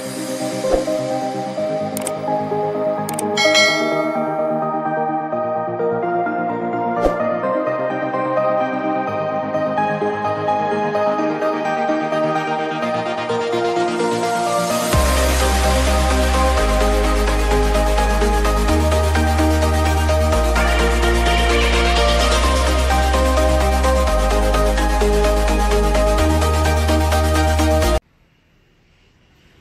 Thank you.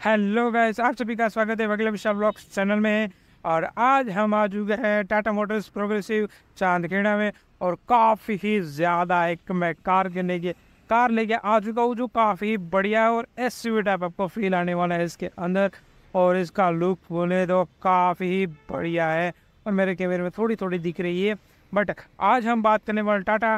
Hello guys आप सभी का स्वागत है वगले विशाल ब्लॉग्स चैनल में और आज हम आ चुके हैं टाटा मोटर्स प्रोग्रेसिव चांदखेड़ा में और काफ़ी ही ज़्यादा एक मैं कार के लेके कार लेके आ चुका हूँ जो काफ़ी बढ़िया है और एस टाइप आपको फील आने वाला है इसके अंदर और इसका लुक बोले तो काफ़ी ही बढ़िया है और मेरे कैमरे में थोड़ी थोड़ी दिख रही है बट आज हम बात करने वाले टाटा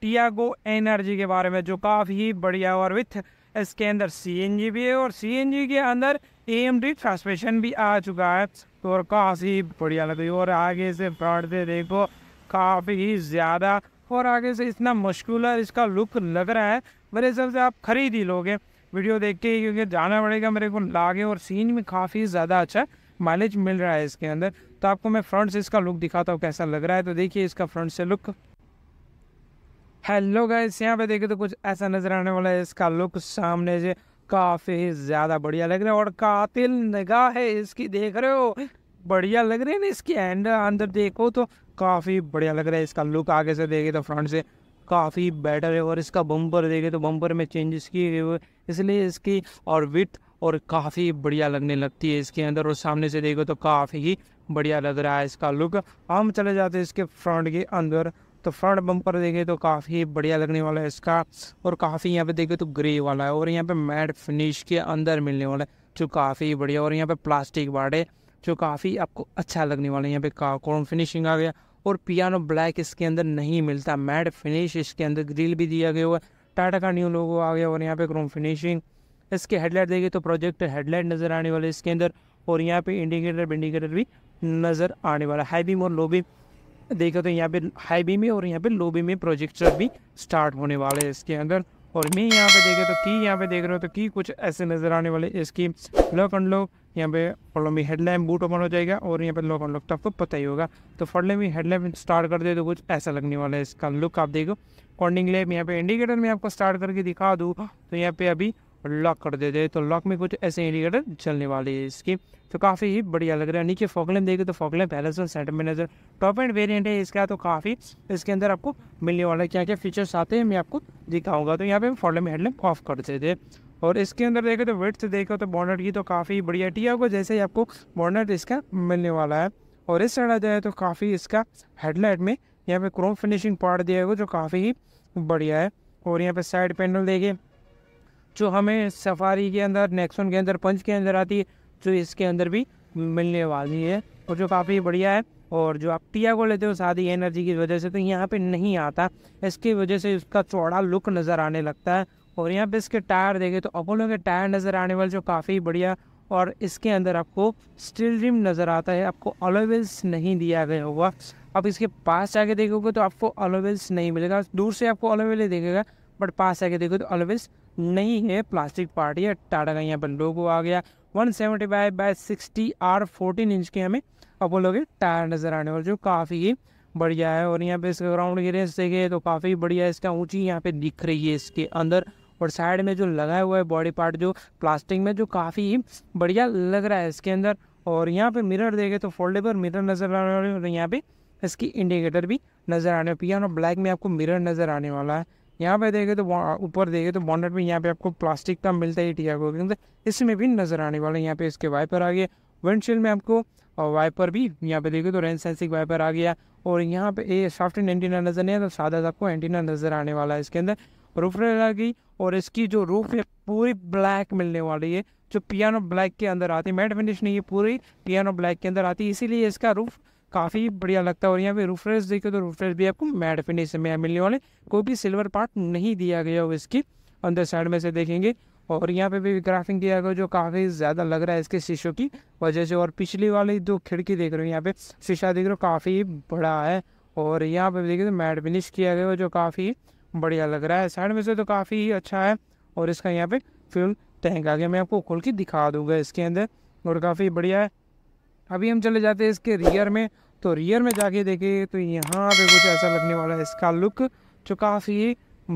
टियागो एनर्जी के बारे में जो काफ़ी बढ़िया और विथ इसके अंदर जी भी है और जी के अंदर एम ट्रांसमिशन भी आ चुका है तो और काफ़ी बढ़िया लग रही है और आगे से बढ़ते देखो काफ़ी ही ज़्यादा और आगे से इतना मुश्किल इसका लुक लग रहा है मेरे हिसाब से आप खरीद ही लोगे वीडियो देख के क्योंकि जाना पड़ेगा मेरे को लागे और सीन में काफ़ी ज़्यादा अच्छा माइलेज मिल रहा है इसके अंदर तो आपको मैं फ्रंट से इसका लुक दिखाता हूँ कैसा लग रहा है तो देखिए इसका फ्रंट से लुक हेलो गाइस यहाँ पे देखे तो कुछ ऐसा नज़र आने वाला है इसका लुक सामने से काफ़ी ज़्यादा बढ़िया लग रहा है और कातिल निगाह है इसकी देख रहे हो बढ़िया लग रही है ना इसके एंड अंदर देखो तो काफ़ी बढ़िया लग रहा है इसका लुक आगे से देखे तो फ्रंट से काफ़ी बेटर है और इसका बम्पर देखे तो बम्पर में चेंजेस किए हुए इसलिए इसकी और विथ और काफ़ी बढ़िया लगने लगती है इसके अंदर और सामने से देखो तो काफ़ी ही बढ़िया लग रहा है इसका लुक हम चले जाते हैं इसके फ्रंट के अंदर तो फ्रंट बम्पर देखे तो काफ़ी बढ़िया लगने वाला है इसका और काफ़ी यहाँ पे देखे तो ग्रे वाला है और यहाँ पे मैट फिनिश के अंदर मिलने वाला है जो काफ़ी बढ़िया और यहाँ पे प्लास्टिक बार्ड जो काफ़ी आपको अच्छा लगने वाला है यहाँ पे कॉर्म फिनिशिंग आ गया और पियानो ब्लैक इसके अंदर नहीं मिलता मैट फिनिश इसके अंदर ग्रिल भी दिया गया हुआ टाटा का न्यू लोगो आ गया और यहाँ पे क्रोम फिनिशिंग इसके हेडलाइट देखिए तो प्रोजेक्ट हेडलाइट नज़र आने वाले इसके अंदर और यहाँ पे इंडिकेटर इंडिकेटर भी नज़र आने वाला है बीम और लो बीम देखो तो यहाँ पे हाई बीम में और यहाँ पे लो बीम में प्रोजेक्टर भी स्टार्ट होने वाले हैं इसके अंदर और मैं यहाँ पे देखे तो की यहाँ पे देख रहे हो तो की कुछ ऐसे नज़र आने वाले इसकी लॉक लॉक यहाँ पे फॉलोमी हेडलैम्प बूट ओपन हो जाएगा और यहाँ पे लॉक लॉक तो आपको पता ही होगा तो फॉलोमी हेडलैम्प स्टार्ट कर दे तो कुछ ऐसा लगने वाला है इसका लुक आप देखो कॉर्निंग लैम यहाँ पे इंडिकेटर में आपको स्टार्ट करके दिखा दूँ तो यहाँ पे अभी लॉक कर देते हैं तो लॉक में कुछ ऐसे इंडिकेटर चलने वाली है इसकी तो काफ़ी ही बढ़िया लग रहा है नीचे फॉकलैम देखें तो फॉकलैम पैलेस और सेंटर में नजर टॉप एंड वेरिएंट है इसका तो काफ़ी इसके अंदर आपको मिलने वाला है क्या क्या फीचर्स आते हैं मैं आपको दिखाऊंगा तो यहाँ पे हम फॉकलैम हेडलैम्प ऑफ कर देते और इसके अंदर देखें तो वेट से देखो तो बॉर्नर तो की तो काफ़ी बढ़िया टी को जैसे ही आपको बॉर्नर इसका मिलने वाला है और इस साइड आ जाए तो काफ़ी इसका हेडलाइट में यहाँ पे क्रोम फिनिशिंग पार्ट दिया हुआ जो काफ़ी ही बढ़िया है और यहाँ पे साइड पैनल देखें जो हमें सफारी के अंदर नेक्सोन के अंदर पंच के अंदर आती है जो इसके अंदर भी मिलने वाली है और जो काफ़ी बढ़िया है और जो आप टिया को लेते हो सादी एनर्जी की वजह से तो यहाँ पे नहीं आता इसकी वजह से उसका चौड़ा लुक नज़र आने लगता है और यहाँ पे इसके टायर देखें तो अपोलो के टायर नज़र आने वाले जो काफ़ी बढ़िया और इसके अंदर आपको स्टील रिम नज़र आता है आपको अलोवेल्स नहीं दिया गया होगा आप इसके पास जाके देखोगे तो आपको अलोवेल्स नहीं मिलेगा दूर से आपको अलोवेल ही देखेगा बट पास आके देखो तो अलोवेल्स नहीं है प्लास्टिक पार्ट या टाटा का यहाँ पर लोगो आ गया 175 seventy five by sixty R fourteen inch के हमें अपोलो के टायर नज़र आने वाले जो काफ़ी ही बढ़िया है और यहाँ पे इसका ग्राउंड क्लियरेंस देखे तो काफ़ी बढ़िया इसका ऊंची यहाँ पे दिख रही है इसके अंदर और साइड में जो लगा हुआ है बॉडी पार्ट जो प्लास्टिक में जो काफ़ी ही बढ़िया लग रहा है इसके अंदर और यहाँ पे मिरर देखे तो फोल्डेबल मिरर नज़र आने वाले और यहाँ पे इसकी इंडिकेटर भी नज़र आने पियानो ब्लैक में आपको मिरर नज़र आने वाला है यहाँ पे देखे तो ऊपर देखे तो बॉन्डेट में यहाँ पे आपको प्लास्टिक का मिलता है टीआर के अंदर इसमें भी नज़र आने वाला है यहाँ पे इसके वाइपर आ गया विंडशील्ड में आपको वाइपर भी यहाँ पे देखे तो रेन सेंसिंग वाइपर आ गया और यहाँ पे ये सॉफ्ट एंटीना नज़र नहीं आता तो सादा आपको एंटीना नज़र आने वाला है इसके अंदर रूफ रेल आ गई और इसकी जो रूफ है पूरी ब्लैक मिलने वाली है जो पियानो ब्लैक के अंदर आती है मैट फिनिश नहीं है पूरी पियानो ब्लैक के अंदर आती है इसीलिए इसका रूफ काफ़ी बढ़िया लगता है और यहाँ पे रूफरेस देखो तो रूफरेस भी आपको मैट फिनिश में मिलने वाले कोई भी सिल्वर पार्ट नहीं दिया गया हो इसकी अंदर साइड में से देखेंगे और यहाँ पे भी ग्राफिंग किया गया जो काफ़ी ज़्यादा लग रहा है इसके शीशों की वजह से और पिछली वाली जो खिड़की देख रहे हो यहाँ पे शीशा देख रहे हो काफ़ी बड़ा है और यहाँ पे देखिए तो मैट फिनिश किया गया जो काफ़ी बढ़िया लग रहा है साइड में से तो काफ़ी अच्छा है और इसका यहाँ पे फ्यूल टैंक आ गया मैं आपको खोल के दिखा दूंगा इसके अंदर और काफ़ी बढ़िया है अभी हम चले जाते हैं इसके रियर में तो रियर में जाके देखें तो यहाँ पे कुछ ऐसा लगने वाला है इसका लुक जो काफ़ी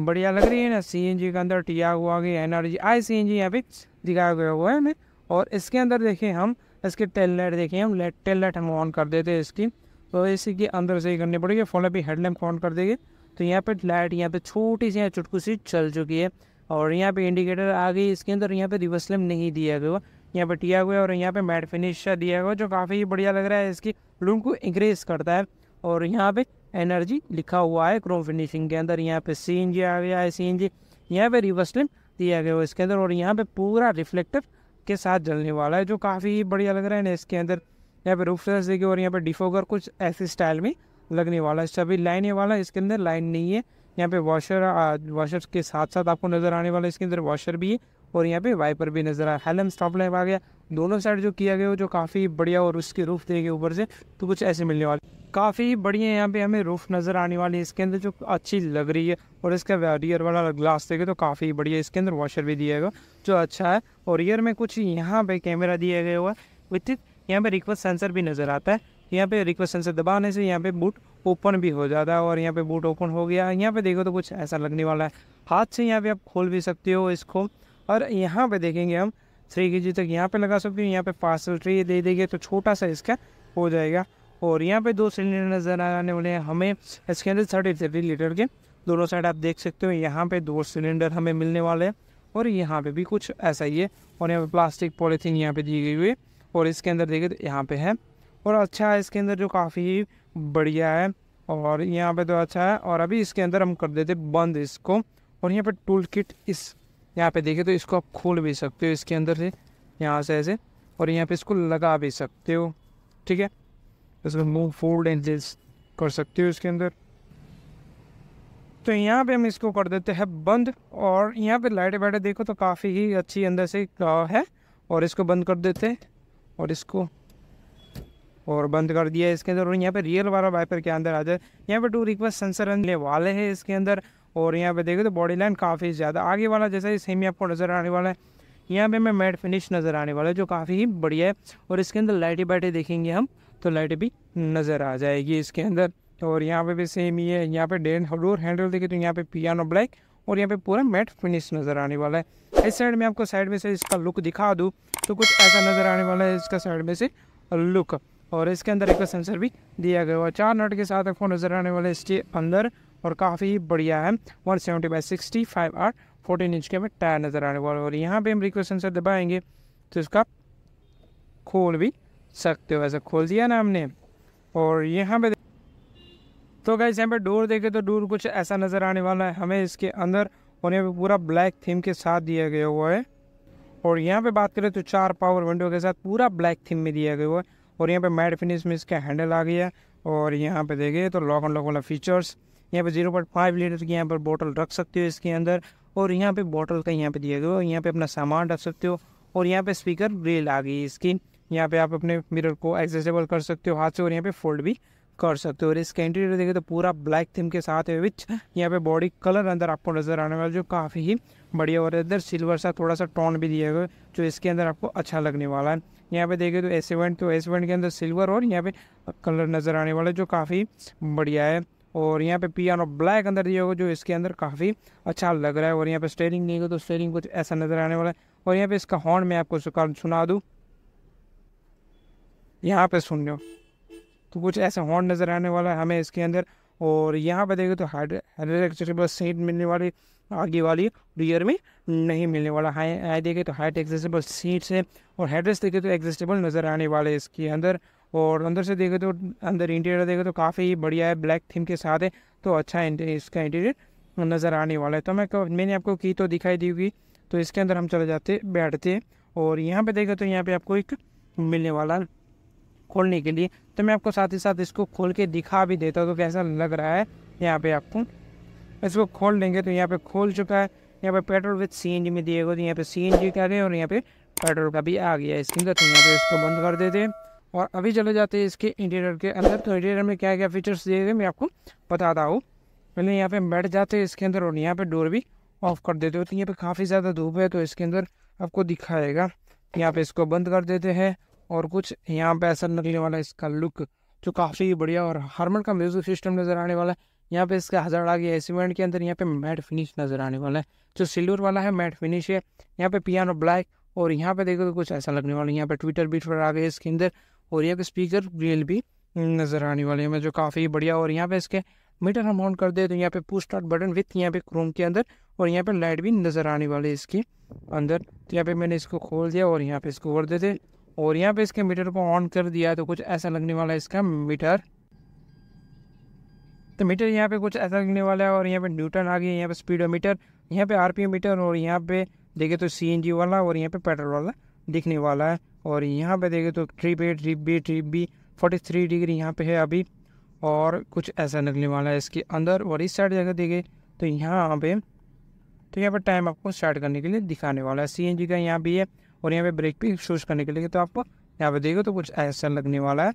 बढ़िया लग रही है ना सी के अंदर टिया हुआ आगे N R G I C N G यहाँ पे दिखाया गया हुआ है हमें और इसके अंदर देखें हम इसके टेल लाइट देखें हम लेट टेल लाइट हम ऑन कर देते हैं इसकी तो इसी के अंदर से ही करनी पड़ेगी फोन पे हेडलैम्प ऑन कर देंगे तो यहाँ पे लाइट यहाँ पे छोटी सी यहाँ चुटकू सी चल चुकी है और यहाँ पे इंडिकेटर आ गई इसके अंदर यहाँ पे रिवर्स लैंप नहीं दिया गया यहाँ पे टिया हुआ है और यहाँ पे मैट फिनिश दिया हुआ जो काफ़ी बढ़िया लग रहा है इसकी लोगों को इंक्रीज करता है और यहाँ पे एनर्जी लिखा हुआ है क्रोम फिनिशिंग के अंदर यहाँ पे सी आ गया है सी एन यहाँ पे रिवर्सलिंग दिया गया है इसके अंदर और यहाँ पे पूरा रिफ्लेक्टर के साथ जलने वाला है जो काफ़ी बढ़िया लग रहा है ना इसके अंदर यहाँ पे रूफ देखिए और यहाँ पे डिफोगर कुछ ऐसे स्टाइल में लगने वाला है सभी है वाला इसके अंदर लाइन नहीं है यहाँ पे वॉशर वॉशर के साथ साथ आपको नज़र आने वाला है इसके अंदर वॉशर भी है और यहाँ पे वाइपर भी नज़र आया हेलम स्टॉप लैम्प आ गया दोनों साइड जो किया गया वो जो काफ़ी बढ़िया और उसके रूफ देगी ऊपर से तो कुछ ऐसे मिलने वाले काफ़ी बढ़िया यहाँ पे हमें रूफ नज़र आने वाली है इसके अंदर जो अच्छी लग रही है और इसका रियर वाला ग्लास देखे तो काफ़ी बढ़िया इसके अंदर वॉशर भी दिया गया जो अच्छा है और ईयर में कुछ यहाँ पे कैमरा दिया गया हुआ विथ यहाँ पे रिक्वेस्ट सेंसर भी नज़र आता है यहाँ पे रिक्वेस्ट सेंसर दबाने से यहाँ पे बूट ओपन भी हो जाता है और यहाँ पे बूट ओपन हो गया यहाँ पे देखो तो कुछ ऐसा लगने वाला है हाथ से यहाँ पे आप खोल भी सकते हो इसको और यहाँ पे देखेंगे हम थ्री के जी तक यहाँ पे लगा सकते हैं यहाँ पे पार्सल ट्री दे देंगे तो छोटा सा इसका हो जाएगा और यहाँ पे दो सिलेंडर नज़र आने वाले हैं हमें इसके अंदर थर्टी थर्टी लीटर के दोनों साइड आप देख सकते हो यहाँ पे दो सिलेंडर हमें मिलने वाले हैं और यहाँ पे भी कुछ ऐसा ही है और यहाँ पे प्लास्टिक पॉलीथीन यहाँ पे दी गई हुई है और इसके अंदर देखिए तो यहाँ पे है और अच्छा है इसके अंदर जो काफ़ी बढ़िया है और यहाँ पे तो अच्छा है और अभी इसके अंदर हम कर देते बंद इसको और यहाँ पे टूल किट इस यहाँ पे देखे तो इसको आप खोल भी सकते हो इसके अंदर से यहाँ से ऐसे और यहाँ पे इसको लगा भी सकते हो ठीक है इसको मूव फोल्ड एंड कर सकते हो इसके अंदर तो यहाँ पे हम इसको कर देते हैं बंद और यहाँ पे लाइटें वाइटें देखो तो काफ़ी ही अच्छी अंदर से है और इसको बंद कर देते हैं और इसको और बंद कर दिया इसके अंदर और यहाँ पे रियल वाला वाइपर के अंदर आ जाए यहाँ पे टू रिक्वेस्ट सेंसर वाले हैं इसके अंदर और यहाँ पे देखें तो बॉडी लाइन काफ़ी ज़्यादा आगे वाला जैसा ही सेमी आपको नज़र आने वाला है यहाँ पे मैं मैट फिनिश नज़र आने वाला है जो काफ़ी ही बढ़िया है और इसके अंदर लाइटें बैठे देखेंगे हम तो लाइट भी नज़र आ जाएगी इसके अंदर और यहाँ पे भी सेम ही है यहाँ पे डेन डोर हैंडल देखें तो यहाँ पे पियानो ब्लैक और यहाँ पे पूरा मैट फिनिश नज़र आने वाला है इस साइड में आपको साइड में से इसका लुक दिखा दूँ तो कुछ ऐसा नज़र आने वाला है इसका साइड में से लुक और इसके अंदर एक सेंसर भी दिया गया हुआ चार नट के साथ आपको नज़र आने वाला है इसके अंदर और काफ़ी ही बढ़िया है one seventy by sixty five R fourteen inch के हमें टायर नज़र आने वाला और यहाँ पे हम रिक्वेस्ट सेंसर दबाएंगे तो इसका खोल भी सकते हो ऐसा खोल दिया ना हमने और यहाँ पे तो अगर यहाँ पे डोर देखे तो डोर कुछ ऐसा नज़र आने वाला है हमें इसके अंदर और यहाँ पे पूरा ब्लैक थीम के साथ दिया गया हुआ है और यहाँ पे बात करें तो चार पावर विंडो के साथ पूरा ब्लैक थीम में दिया गया हुआ है और यहाँ पे मैट फिनिश में इसका हैंडल आ गया और यहाँ पे देखिए तो लॉक एंड लॉक वाला फीचर्स यहाँ पे जीरो पॉइंट फाइव लीटर की यहाँ पर बोतल रख सकते हो इसके अंदर और यहाँ पे बोतल का यहाँ पे दिया गया यहाँ पे अपना सामान रख सकते हो और यहाँ पे स्पीकर रेल आ गई इसकी यहाँ पे आप अपने मिरर को एडजस्टेबल कर सकते हो हाथ से और यहाँ पे फोल्ड भी कर सकते हो और इसके इंटीरियर देखे तो पूरा ब्लैक थीम के साथ है विच यहाँ पे बॉडी कलर अंदर आपको नज़र आने वाला जो काफ़ी ही बढ़िया और इधर सिल्वर सा थोड़ा सा टोन भी दिया गया जो इसके अंदर आपको अच्छा लगने वाला है यहाँ पे देखे तो एस तो एस के अंदर सिल्वर और यहाँ पे कलर नज़र आने वाला जो काफ़ी बढ़िया है और यहाँ पे पियानो ब्लैक अंदर दिया होगा जो इसके अंदर काफ़ी अच्छा लग रहा है और यहाँ पे स्टेयरिंग नहीं होगा तो स्टेयरिंग कुछ ऐसा नज़र आने वाला है और यहाँ पे इसका हॉर्न मैं आपको सुना दूँ यहाँ पे सुन लो तो कुछ ऐसा हॉर्न नज़र आने वाला है हमें इसके अंदर और यहाँ पे देखें तो हाइड्रेक्चरेबल सीट मिलने वाली आगे वाली रियर में नहीं मिलने वाला हाई हाई तो हाइट एग्जिस्टेबल सीट्स है और हेड्रेस देखे तो एक्जेस्टेबल तो नज़र आने वाले इसके अंदर और अंदर से देखे तो अंदर इंटीरियर देखे तो काफ़ी बढ़िया है ब्लैक थीम के साथ है तो अच्छा इसका इंटीरियर नज़र आने वाला है तो मैं मैंने आपको की तो दिखाई दी होगी तो इसके अंदर हम चले जाते बैठते हैं और यहाँ पे देखे तो यहाँ पे आपको एक मिलने वाला खोलने के लिए तो मैं आपको साथ ही साथ इसको खोल के दिखा भी देता हूँ तो कैसा लग रहा है यहाँ पे आपको इसको खोल लेंगे तो यहाँ पे खोल चुका है यहाँ पे पेट्रोल विथ सी में दिए गए तो यहाँ पे सी एन जी का और यहाँ पे पेट्रोल का भी आ गया इसके अंदर तो यहाँ पे इसको बंद कर देते हैं और अभी चले जाते हैं इसके इंटीरियर के अंदर तो इंटीरियर में क्या क्या फीचर्स दिए गए मैं आपको बताता हूँ पहले यहाँ पे बैठ जाते हैं इसके अंदर और यहाँ पे डोर भी ऑफ कर देते हो तो यहाँ पे काफ़ी ज़्यादा धूप है तो इसके अंदर आपको दिखाएगा यहाँ पे इसको बंद कर देते हैं और कुछ यहाँ पे ऐसा निकलने वाला इसका लुक जो काफ़ी बढ़िया और हारमन का म्यूजिक सिस्टम नज़र आने वाला है यहाँ पे इसका हज़ार आ गया सीमेंट के अंदर यहाँ पे मैट फिनिश नज़र आने वाला है जो सिल्वर वाला है मैट फिनिश है यहाँ पे पियानो ब्लैक और यहाँ पे देखो तो कुछ ऐसा लगने वाला है यहाँ पे ट्विटर बीट पर आ गया इसके अंदर और ये स्पीकर रियल भी नज़र आने वाले मैं जो काफ़ी बढ़िया और यहाँ पे इसके मीटर हम ऑन कर दे तो यहाँ पे पुश स्टार्ट बटन विथ यहाँ पे क्रोम के अंदर और यहाँ पे लाइट भी नज़र आने वाली है इसके अंदर तो यहाँ पे मैंने इसको खोल दिया और यहाँ पे इसको दे दे और यहाँ पे इसके मीटर को ऑन कर दिया तो कुछ ऐसा लगने वाला है इसका मीटर तो मीटर यहाँ पे कुछ ऐसा लगने वाला है और यहाँ पे न्यूटन आ गया यहाँ पे स्पीड मीटर यहाँ पे आर मीटर और यहाँ पे देखे तो सी वाला और यहाँ पे पेट्रोल वाला दिखने वाला है और यहाँ पे देखें तो trip A trip B trip B forty three degree यहाँ पे है अभी और कुछ ऐसा निकलने वाला है इसके अंदर और इस साइड जगह देखें तो यहाँ पे तो यहाँ पर टाइम आपको स्टार्ट करने के लिए दिखाने वाला है सी का यहाँ भी है और यहाँ पे ब्रेक भी शूज करने के लिए तो आपको यहाँ पे देखो तो कुछ ऐसा लगने वाला है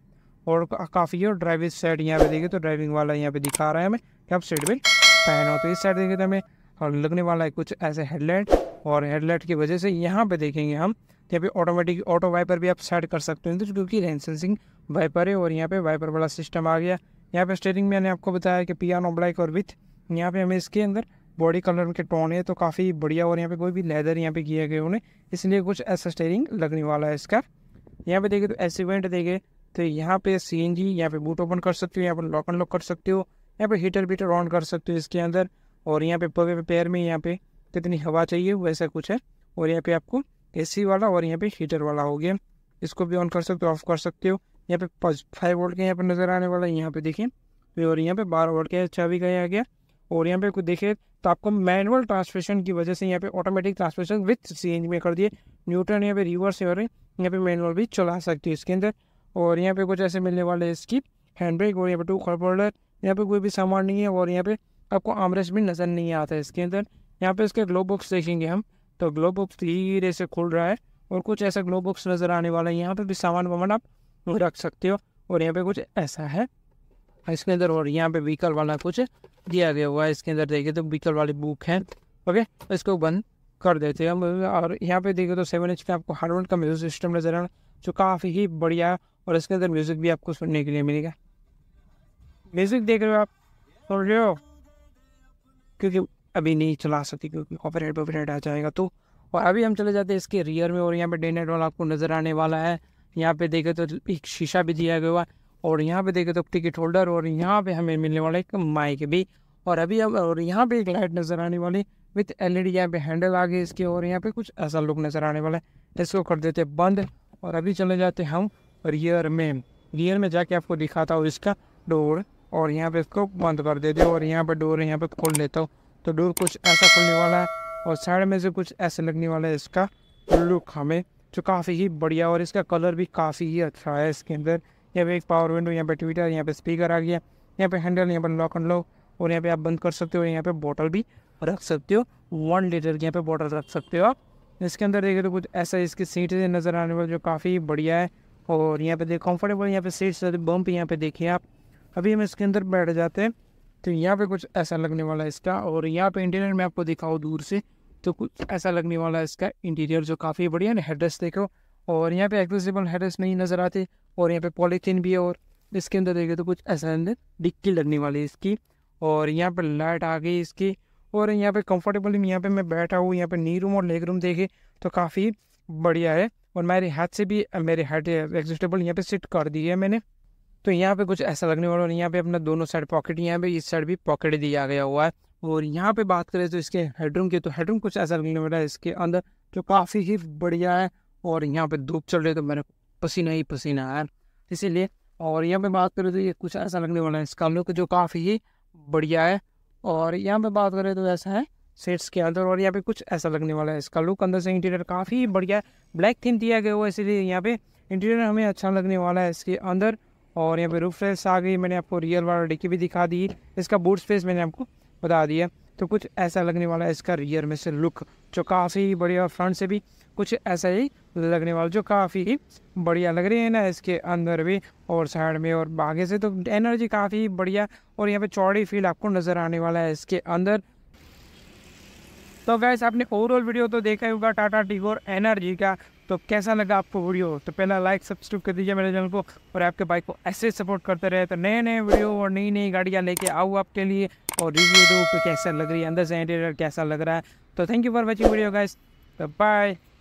और काफ़ी और ड्राइविंग साइड यहाँ पे देखे तो ड्राइविंग वाला यहाँ पे दिखा रहा है हमें कि आप सीट बेल्ट पहनो तो इस साइड देखें तो हमें और लगने वाला है कुछ ऐसे हेडलाइट और हेडलाइट की वजह से यहाँ पे देखेंगे हम यहाँ पे ऑटोमेटिक ऑटो वाइपर भी आप सेट कर सकते हो तो क्योंकि रेन सेंसिंग वाइपर है और यहाँ पे वाइपर वाला सिस्टम आ गया यहाँ पे स्टेयरिंग मैंने आपको बताया कि पियानो ब्लैक और विथ यहाँ पे हमें इसके अंदर बॉडी कलर के टोन है तो काफ़ी बढ़िया और यहाँ पे कोई भी लेदर यहाँ पे किया गया उन्हें इसलिए कुछ ऐसा स्टेयरिंग लगने वाला है इसका यहाँ पे देखे तो इवेंट देखे तो यहाँ पे सी एन जी यहाँ पे बूट ओपन कर सकते हो यहाँ पर लॉक लॉक कर सकते हो यहाँ पे हीटर वीटर ऑन कर सकते हो इसके अंदर और यहाँ पे पवे पैर में यहाँ पे कितनी हवा चाहिए वैसा कुछ है और यहाँ पे आपको एसी वाला और यहाँ पे हीटर वाला हो गया इसको भी ऑन कर सकते हो ऑफ कर सकते हो यहाँ पे फाइव वोल्ट के यहाँ पर नज़र आने वाला है यहाँ पे देखिए और यहाँ पे बारह वोल्ट के चाबी का आ गया और यहाँ पे कुछ देखिए तो आपको मैनुअल ट्रांसमिशन की वजह से यहाँ पे ऑटोमेटिक ट्रांसमिशन विथ सी में कर दिए न्यूटन यहाँ पे रिवर्स है रहे यहाँ पे मैनुअल भी चला सकते हो इसके अंदर और यहाँ पे कुछ ऐसे मिलने वाले इसकी हैंड ब्रेक और यहाँ पे टू कॉल होल्डर यहाँ पे कोई भी सामान नहीं है और यहाँ पे आपको आमरेस भी नज़र नहीं आता है इसके अंदर यहाँ पे इसके ग्लो बॉक्स देखेंगे हम तो ग्लो बुक्स धीरे से खुल रहा है और कुछ ऐसा ग्लो बुक्स नज़र आने वाला है यहाँ पे भी सामान वामान आप रख सकते हो और यहाँ पे कुछ ऐसा है इसके अंदर और यहाँ पे व्हीकल वाला कुछ दिया गया हुआ है इसके अंदर देखिए तो व्हीकल वाली बुक है ओके इसको बंद कर देते हैं और यहाँ पे देखिए तो सेवन एच का आपको हारमोन का म्यूजिक सिस्टम नज़र आना जो काफ़ी ही बढ़िया है और इसके अंदर म्यूज़िक भी आपको सुनने के लिए मिलेगा म्यूज़िक देख रहे हो आप सुन रहे हो क्योंकि अभी नहीं चला सकती क्योंकि कॉपर हेड पर हेड आ जाएगा तो और अभी हम चले जाते हैं इसके रियर में और यहाँ पे डेनेट वाला आपको नज़र आने वाला है यहाँ पे देखे तो एक शीशा भी दिया गया और यहाँ पे देखे तो टिकट होल्डर और यहाँ पे हमें मिलने वाला एक माइक भी और अभी हम और यहाँ पे एक लाइट नज़र आने वाली विथ एल ई यहाँ पे हैंडल आ गए इसके और यहाँ पे कुछ ऐसा लुक नज़र आने वाला है इसको कर देते बंद और अभी चले जाते हम रियर में रियर में जाके आपको दिखाता हूँ इसका डोर और यहाँ पे इसको बंद कर देते और यहाँ पर डोर यहाँ पर खोल लेता हूँ तो डोर कुछ ऐसा खुलने वाला है और साइड में से कुछ ऐसे लगने वाला है इसका लुक हमें जो काफ़ी ही बढ़िया और इसका कलर भी काफ़ी ही अच्छा है इसके अंदर यहाँ पे एक पावर विंडो यहाँ पे ट्विटर यहाँ पे स्पीकर आ गया यहाँ पे हैंडल यहाँ पे लॉक एंड लॉक और यहाँ पे आप बंद कर सकते हो यहाँ पे बोतल भी रख सकते हो वन लीटर की यहाँ पे बोतल रख सकते हो आप इसके अंदर देखें तो कुछ ऐसा इसकी सीट नज़र आने वाली जो काफ़ी बढ़िया है और यहाँ पे देख कंफर्टेबल यहाँ पे सीट्स बम्प यहाँ पे देखिए आप अभी हम इसके अंदर बैठ जाते हैं तो यहाँ पे कुछ ऐसा लगने वाला है इसका और यहाँ पे इंटीरियर मैं आपको दिखाऊँ दूर से तो कुछ ऐसा लगने वाला है इसका इंटीरियर जो काफ़ी बढ़िया ना हेडरेस्ट देखो और यहाँ पे एक्सेसिबल हेड्रेस नहीं नज़र आते और यहाँ पे पॉलीथीन भी है और इसके अंदर देखे तो कुछ ऐसा अंदर डिक्की लगने वाली है इसकी और यहाँ पर लाइट आ गई इसकी और यहाँ पर कम्फर्टेबल यहाँ पर मैं बैठा हूँ यहाँ पर नी रूम और लेग रूम देखे तो काफ़ी बढ़िया है और मेरे हाथ से भी मेरे हेड एग्जिस्टेबल यहाँ पर सिट कर दी है मैंने तो यहाँ पे कुछ ऐसा लगने वाला और यहाँ पे अपना दोनों साइड पॉकेट यहाँ पे इस साइड भी पॉकेट दिया गया हुआ है और यहाँ पे बात करें तो इसके हेडरूम की तो हेडरूम कुछ ऐसा लगने वाला है इसके अंदर जो काफ़ी ही बढ़िया है और यहाँ पे धूप चल रही है तो मैंने पसीना ही पसीना है इसीलिए और यहाँ पे बात करें तो ये कुछ ऐसा लगने वाला है इसका लुक जो काफ़ी ही बढ़िया है और यहाँ पे बात करें तो ऐसा है सेट्स के अंदर और यहाँ पे कुछ ऐसा लगने वाला है इसका लुक अंदर से इंटीरियर काफ़ी बढ़िया ब्लैक थीम दिया गया हुआ है इसीलिए यहाँ पे इंटीरियर हमें अच्छा लगने वाला है इसके अंदर और यहाँ पे रूफ रेस आ गई मैंने आपको रियल वाला डिक्की भी दिखा दी इसका बूट स्पेस मैंने आपको बता दिया तो कुछ ऐसा लगने वाला है इसका रियर में से लुक जो काफ़ी बढ़िया फ्रंट से भी कुछ ऐसा ही लगने वाला जो काफ़ी ही बढ़िया लग रही है ना इसके अंदर भी और साइड में और बागे से तो एनर्जी काफ़ी बढ़िया और यहाँ पे चौड़ी फील आपको नज़र आने वाला है इसके अंदर तो गैस आपने ओवरऑल वीडियो तो देखा ही होगा टाटा टिगोर एनर्जी का तो कैसा लगा आपको वीडियो तो पहला लाइक सब्सक्राइब कर दीजिए मेरे चैनल को और आपके बाइक को ऐसे सपोर्ट करते रहे तो नए नए वीडियो और नई नई गाड़ियाँ लेके आओ आपके लिए और रिव्यू दो कि कैसा लग रही है अंदर से इंटीरियर कैसा लग रहा है तो thank you for watching video guys bye